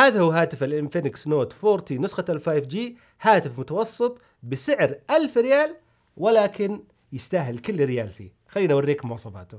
هذا هو هاتف الانفينكس نوت 40 نسخة الـ 5 جي هاتف متوسط بسعر 1000 ريال ولكن يستاهل كل ريال فيه خلينا اوريك مواصفاته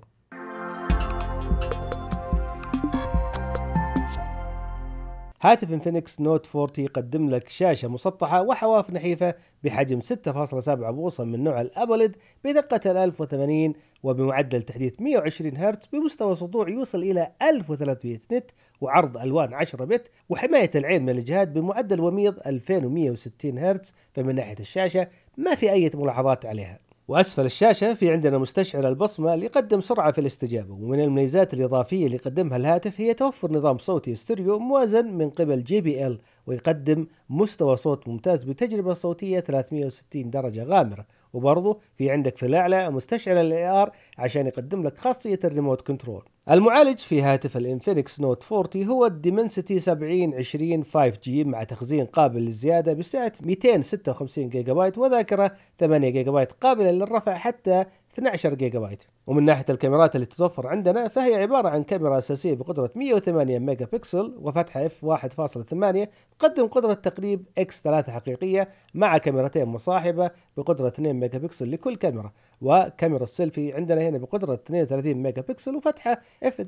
هاتف انفينكس نوت 40 يقدم لك شاشة مسطحة وحواف نحيفة بحجم 6.7 بوصة من نوع الأبوليد بدقة 1080 وبمعدل تحديث 120 هرتز بمستوى سطوع يوصل إلى 1300 نت وعرض ألوان 10 بت وحماية العين من الاجهاد بمعدل وميض 2160 هرتز فمن ناحية الشاشة ما في أي ملاحظات عليها وأسفل الشاشة في عندنا مستشعر البصمة اللي يقدم سرعة في الاستجابة ومن الميزات الإضافية اللي يقدمها الهاتف هي توفر نظام صوتي ستيريو موازن من قبل جي بي ال ويقدم مستوى صوت ممتاز بتجربة صوتية 360 درجة غامرة وبرضه في عندك في الاعلى مستشعر الاي ار عشان يقدم لك خاصيه الريموت كنترول المعالج في هاتف الانفينكس نوت 40 هو الديمنسيتي 70 20 5 g مع تخزين قابل للزياده بسعه 256 جيجا بايت وذاكره 8 جيجا بايت قابله للرفع حتى 12 جيجا بايت ومن ناحية الكاميرات اللي تتوفر عندنا فهي عبارة عن كاميرا أساسية بقدرة 108 ميجا بكسل وفتحة اف 1.8 تقدم قدرة تقريب اكس 3 حقيقية مع كاميرتين مصاحبة بقدرة 2 ميجا بكسل لكل كاميرا وكاميرا السيلفي عندنا هنا بقدرة 32 ميجا بكسل وفتحة اف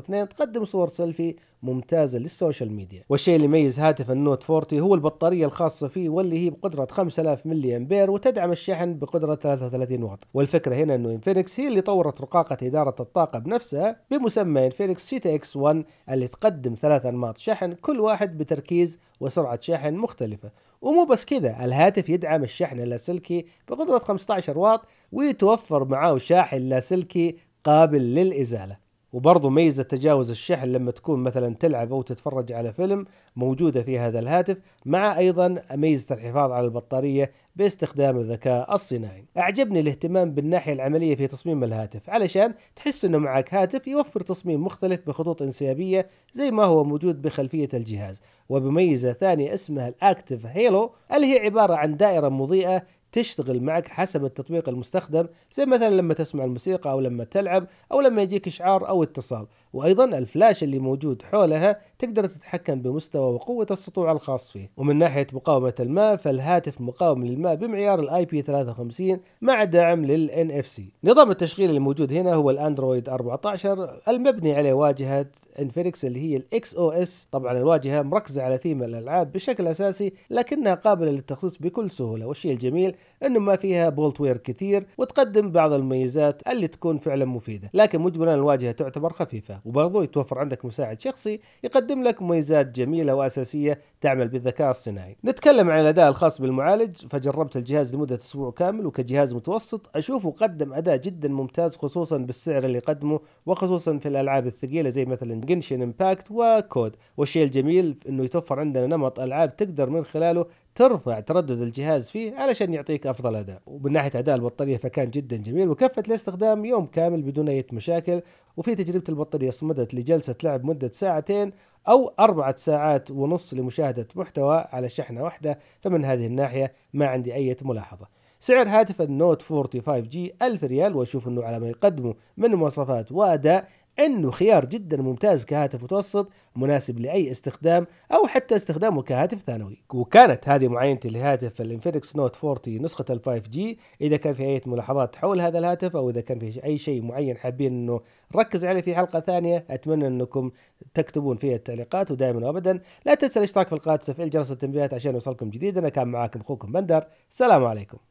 2.2 تقدم صور سيلفي ممتازة للسوشيال ميديا والشيء اللي يميز هاتف النوت 40 هو البطارية الخاصة فيه واللي هي بقدرة 5000 ملي أمبير وتدعم الشحن بقدرة 33 واط والفكرة هنا انه انفينكس هي اللي طورت رقاقة إدارة الطاقة بنفسها بمسمى انفينكس شيتا اكس 1 اللي تقدم ثلاث أنماط شحن كل واحد بتركيز وسرعة شحن مختلفة ومو بس كذا الهاتف يدعم الشحن اللاسلكي بقدرة 15 واط ويتوفر معاه شاحن لاسلكي قابل للإزالة وبرضه ميزة تجاوز الشحن لما تكون مثلا تلعب أو تتفرج على فيلم موجودة في هذا الهاتف مع أيضا ميزة الحفاظ على البطارية باستخدام الذكاء الصناعي أعجبني الاهتمام بالناحية العملية في تصميم الهاتف علشان تحس أنه معك هاتف يوفر تصميم مختلف بخطوط انسيابية زي ما هو موجود بخلفية الجهاز وبميزة ثانية اسمها الأكتف هيلو اللي هي عبارة عن دائرة مضيئة تشتغل معك حسب التطبيق المستخدم زي مثلا لما تسمع الموسيقى أو لما تلعب أو لما يجيك إشعار أو اتصال وأيضا الفلاش اللي موجود حولها تقدر تتحكم بمستوى وقوة السطوع الخاص فيه ومن ناحية مقاومة الماء فالهاتف مقاوم للماء بمعيار الاي بي 53 مع دعم للان اف سي نظام التشغيل الموجود هنا هو الاندرويد 14 المبني على واجهة انفينكس اللي هي الاكس او اس طبعا الواجهة مركزة على ثيم الالعاب بشكل اساسي لكنها قابلة للتخصيص بكل سهولة والشيء الجميل انه ما فيها بولت وير كثير وتقدم بعض المميزات اللي تكون فعلا مفيده لكن مجملا الواجهه تعتبر خفيفه وبرضو يتوفر عندك مساعد شخصي يقدم لك مميزات جميله واساسيه تعمل بالذكاء الصناعي نتكلم عن الاداء الخاص بالمعالج فجربت الجهاز لمده اسبوع كامل وكجهاز متوسط اشوفه قدم اداء جدا ممتاز خصوصا بالسعر اللي قدمه وخصوصا في الالعاب الثقيله زي مثلا جنشن امباكت وكود والشيء الجميل انه يتوفر عندنا نمط العاب تقدر من خلاله ترفع تردد الجهاز فيه علشان يعطيك افضل اداء ومن ناحيه اداء البطاريه فكان جدا جميل وكفت لاستخدام يوم كامل بدون اي مشاكل وفي تجربه البطاريه صمدت لجلسه لعب مده ساعتين او اربعه ساعات ونص لمشاهده محتوى على شحنه واحده فمن هذه الناحيه ما عندي اي ملاحظه سعر هاتف النوت 45 جي 1000 ريال واشوف انه على ما يقدمه من مواصفات واداء انه خيار جدا ممتاز كهاتف متوسط مناسب لاي استخدام او حتى استخدامه كهاتف ثانوي وكانت هذه معاينتي لهاتف الانفينكس نوت 40 نسخه ال 5 جي اذا كان في اي ملاحظات حول هذا الهاتف او اذا كان في اي شيء معين حابين انه نركز عليه في حلقه ثانيه اتمنى انكم تكتبون فيها التعليقات ودائما وابدا لا تنسى الاشتراك في القناه وتفعيل جرس التنبيهات عشان يوصلكم جديدنا كان معاكم اخوكم بندر سلام عليكم